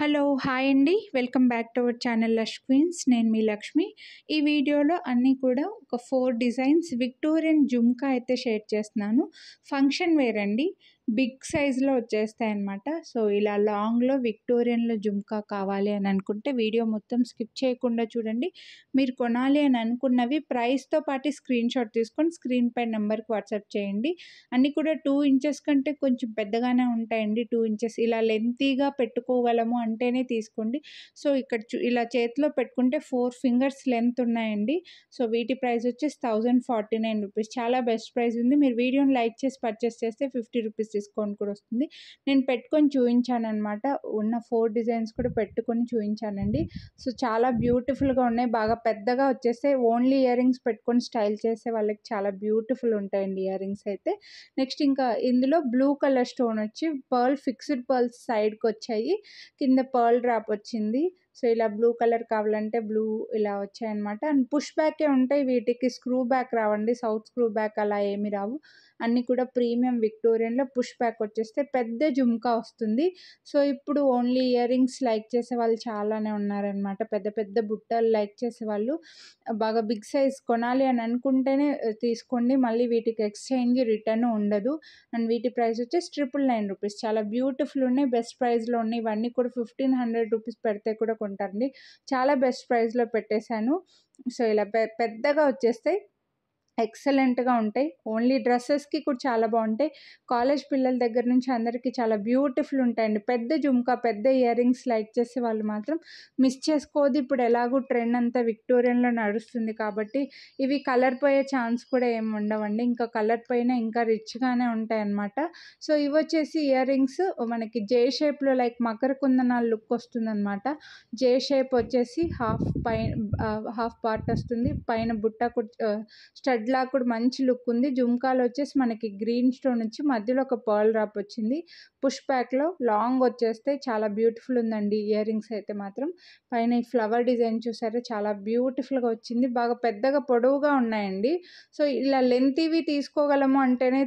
hello hi అండి welcome back to our channel lush queens నేను మీ లక్ష్మి ఈ వీడియోలో అన్నీ కూడా ఒక ఫోర్ డిజైన్స్ విక్టోరియన్ జుమ్కా అయితే షేర్ చేస్తున్నాను ఫంక్షన్ వేర్ అండి బిగ్ సైజ్లో వచ్చేస్తాయి అనమాట సో ఇలా లాంగ్లో విక్టోరియన్లో జుమ్కా కావాలి అని అనుకుంటే వీడియో మొత్తం స్కిప్ చేయకుండా చూడండి మీరు కొనాలి అని అనుకున్నవి ప్రైస్తో పాటు స్క్రీన్ షాట్ తీసుకొని స్క్రీన్ పై నెంబర్కి వాట్సాప్ చేయండి అన్నీ కూడా టూ ఇంచెస్ కంటే కొంచెం పెద్దగానే ఉంటాయండి టూ ఇంచెస్ ఇలా లెంతీగా పెట్టుకోగలము అంటేనే తీసుకోండి సో ఇక్కడ ఇలా చేతిలో పెట్టుకుంటే ఫోర్ ఫింగర్స్ లెంత్ ఉన్నాయండి సో వీటి ప్రైస్ వచ్చేసి థౌజండ్ ఫార్టీ నైన్ రూపీస్ చాలా బెస్ట్ ప్రైస్ ఉంది మీరు వీడియోని లైక్ చేసి పర్చేస్ చేస్తే ఫిఫ్టీ రూపీస్ డిస్కౌంట్ కూడా వస్తుంది నేను పెట్టుకొని చూపించాను అనమాట ఉన్న ఫోర్ డిజైన్స్ కూడా పెట్టుకొని చూపించానండి సో చాలా బ్యూటిఫుల్గా ఉన్నాయి బాగా పెద్దగా వచ్చేస్తే ఓన్లీ ఇయర్ రింగ్స్ పెట్టుకొని స్టైల్ చేసే వాళ్ళకి చాలా బ్యూటిఫుల్ ఉంటాయండి ఇయర్ రింగ్స్ అయితే నెక్స్ట్ ఇంకా ఇందులో బ్లూ కలర్ స్టోన్ వచ్చి పర్ల్ ఫిక్స్డ్ పర్ల్స్ సైడ్కి వచ్చాయి కింద పర్ల్ డ్రాప్ వచ్చింది సో ఇలా బ్లూ కలర్ కావాలంటే బ్లూ ఇలా వచ్చాయన్నమాట అండ్ పుష్ బ్యాకే ఉంటాయి వీటికి స్క్రూ బ్యాక్ రావండి సౌత్ స్క్రూ బ్యాక్ అలా ఏమి రావు అన్నీ కూడా ప్రీమియం విక్టోరియన్లో పుష్ బ్యాక్ వచ్చేస్తే పెద్ద జుమ్కా వస్తుంది సో ఇప్పుడు ఓన్లీ ఇయర్ రింగ్స్ లైక్ చేసే వాళ్ళు చాలానే ఉన్నారనమాట పెద్ద పెద్ద బుట్టలు లైక్ చేసే వాళ్ళు బాగా బిగ్ సైజ్ కొనాలి అని అనుకుంటేనే తీసుకోండి మళ్ళీ వీటికి ఎక్స్చేంజ్ రిటర్న్ ఉండదు అండ్ వీటి ప్రైస్ వచ్చేసి ట్రిపుల్ నైన్ రూపీస్ చాలా బ్యూటిఫుల్ ఉన్నాయి బెస్ట్ ప్రైస్లో ఉన్నాయి ఇవన్నీ కూడా ఫిఫ్టీన్ హండ్రెడ్ రూపీస్ పెడితే కూడా కొంటారండి చాలా బెస్ట్ ప్రైస్లో పెట్టేశాను సో ఇలా పెద్దగా వచ్చేస్తే ఎక్సలెంట్గా ఉంటాయి ఓన్లీ డ్రెస్సెస్కి కూడా చాలా బాగుంటాయి కాలేజ్ పిల్లల దగ్గర నుంచి అందరికీ చాలా బ్యూటిఫుల్ ఉంటాయండి పెద్ద జుమ్కా పెద్ద ఇయర్ రింగ్స్ లైక్ చేసే వాళ్ళు మాత్రం మిస్ చేసుకోదు ఇప్పుడు ఎలాగో ట్రెండ్ అంతా విక్టోరియన్లో నడుస్తుంది కాబట్టి ఇవి కలర్ పోయే ఛాన్స్ కూడా ఏమి ఉండవండి ఇంకా కలర్ పైన ఇంకా రిచ్గానే ఉంటాయి అన్నమాట సో ఇవి వచ్చేసి ఇయర్ రింగ్స్ మనకి జే షేప్లో లైక్ మకర కుందనాలు లుక్ వస్తుందన్నమాట జే షేప్ వచ్చేసి హాఫ్ పై హాఫ్ పార్ట్ వస్తుంది పైన బుట్ట స్టడ్ థ్రెడ్ కూడా మంచి లుక్ ఉంది జుంకాలు వచ్చేసి మనకి గ్రీన్ స్టోన్ వచ్చి మధ్యలో ఒక పర్ల్ రాప్ వచ్చింది పుష్ ప్యాక్లో లాంగ్ వచ్చేస్తే చాలా బ్యూటిఫుల్ ఉందండి ఇయర్ రింగ్స్ అయితే మాత్రం పైన ఈ ఫ్లవర్ డిజైన్ చూసారా చాలా బ్యూటిఫుల్గా వచ్చింది బాగా పెద్దగా పొడవుగా ఉన్నాయండి సో ఇలా ఇవి తీసుకోగలము అంటేనే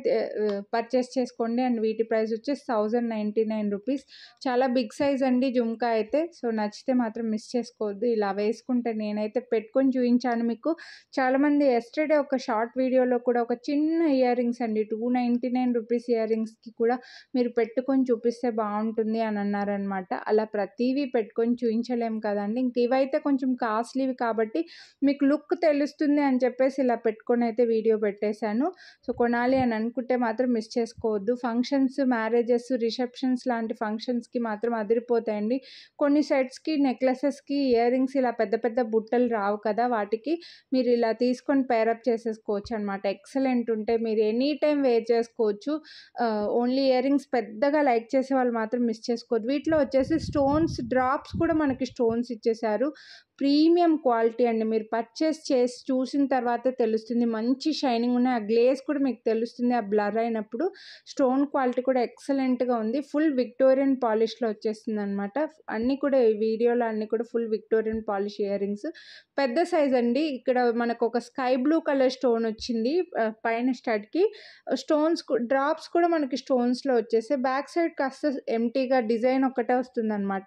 పర్చేస్ చేసుకోండి అండ్ వీటి ప్రైస్ వచ్చేసి థౌజండ్ నైంటీ నైన్ రూపీస్ చాలా బిగ్ సైజ్ అండి జుమ్కా అయితే సో నచ్చితే మాత్రం మిస్ చేసుకోవద్దు ఇలా వేసుకుంటే నేనైతే పెట్టుకొని చూపించాను మీకు చాలామంది ఎస్టర్డే ఒక షార్ట్ వీడియోలో కూడా ఒక చిన్న ఇయర్ రింగ్స్ అండి two ninety nine rupees ear రింగ్స్కి కూడా మీరు పెట్టుకొని చూపిస్తే బాగుంటుంది అని అన్నారనమాట అలా ప్రతివీ పెట్టుకొని చూపించలేము కదండి ఇంక ఇవైతే కొంచెం కాస్ట్లీవి కాబట్టి మీకు లుక్ తెలుస్తుంది అని చెప్పేసి ఇలా పెట్టుకొని అయితే వీడియో పెట్టేశాను సో కొనాలి అని అనుకుంటే మాత్రం మిస్ చేసుకోవద్దు ఫంక్షన్స్ మ్యారేజెస్ రిసెప్షన్స్ లాంటి ఫంక్షన్స్కి మాత్రం అదిరిపోతాయండి కొన్ని సెట్స్కి నెక్లెసెస్కి ఇయర్ రింగ్స్ ఇలా పెద్ద పెద్ద బుట్టలు రావు కదా వాటికి మీరు ఇలా తీసుకొని పేరప్ చేసేసుకోండి చేసుకోవచ్చు అనమాట ఎక్సలెంట్ ఉంటే మీరు ఎనీ టైం వేర్ చేసుకోవచ్చు ఓన్లీ ఇయర్ రింగ్స్ పెద్దగా లైక్ చేసే వాళ్ళు మాత్రం మిస్ చేసుకోవద్దు వీటిలో వచ్చేసి స్టోన్స్ డ్రాప్స్ కూడా మనకి స్టోన్స్ ఇచ్చేసారు ప్రీమియం క్వాలిటీ అండి మీరు పర్చేస్ చేసి చూసిన తర్వాత తెలుస్తుంది మంచి షైనింగ్ ఉన్నాయి ఆ గ్లేస్ కూడా మీకు తెలుస్తుంది ఆ బ్లర్ అయినప్పుడు స్టోన్ క్వాలిటీ కూడా ఎక్సలెంట్గా ఉంది ఫుల్ విక్టోరియన్ పాలిష్లో వచ్చేస్తుంది అనమాట అన్నీ కూడా ఈ వీడియోలో అన్నీ కూడా full Victorian polish ear rings పెద్ద సైజ్ అండి ఇక్కడ మనకు ఒక sky blue colour stone stone వచ్చింది పైన స్టార్ట్కి స్టోన్స్ డ్రాప్స్ కూడా మనకి స్టోన్స్లో వచ్చేసాయి బ్యాక్ సైడ్ కాస్త ఎంటీగా డిజైన్ ఒకటే వస్తుందన్నమాట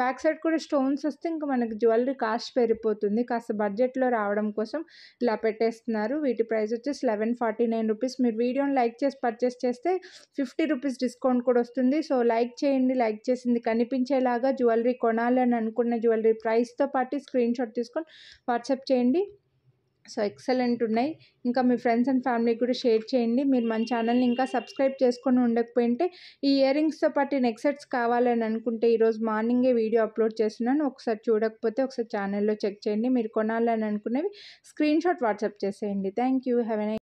బ్యాక్ సైడ్ కూడా స్టోన్స్ వస్తే ఇంకా మనకి జ్యువెలరీ కాస్ట్ పెరిగిపోతుంది కాస్త బడ్జెట్లో రావడం కోసం ఇలా పెట్టేస్తున్నారు వీటి ప్రైస్ వచ్చేసి లెవెన్ ఫార్టీ నైన్ రూపీస్ మీరు వీడియోని లైక్ చేసి పర్చేస్ చేస్తే ఫిఫ్టీ రూపీస్ డిస్కౌంట్ కూడా వస్తుంది సో లైక్ చేయండి లైక్ చేసింది కనిపించేలాగా జ్యువెలరీ కొనాలని అనుకున్న జ్యువెలరీ ప్రైస్తో పాటు స్క్రీన్ షాట్ తీసుకొని వాట్సాప్ చేయండి సో ఎక్సలెంట్ ఉన్నాయి ఇంకా మీ ఫ్రెండ్స్ అండ్ ఫ్యామిలీకి కూడా షేర్ చేయండి మీరు మన ఛానల్ని ఇంకా సబ్స్క్రైబ్ చేసుకొని ఉండకపోయింటే ఈ ఇయర్ రింగ్స్తో పాటు నెక్సెట్స్ కావాలని అనుకుంటే ఈరోజు మార్నింగే వీడియో అప్లోడ్ చేస్తున్నాను ఒకసారి చూడకపోతే ఒకసారి ఛానల్లో చెక్ చేయండి మీరు కొనాలని అనుకునేవి స్క్రీన్ షాట్ వాట్సాప్ చేసేయండి థ్యాంక్ యూ హ్యావ్ ఎన్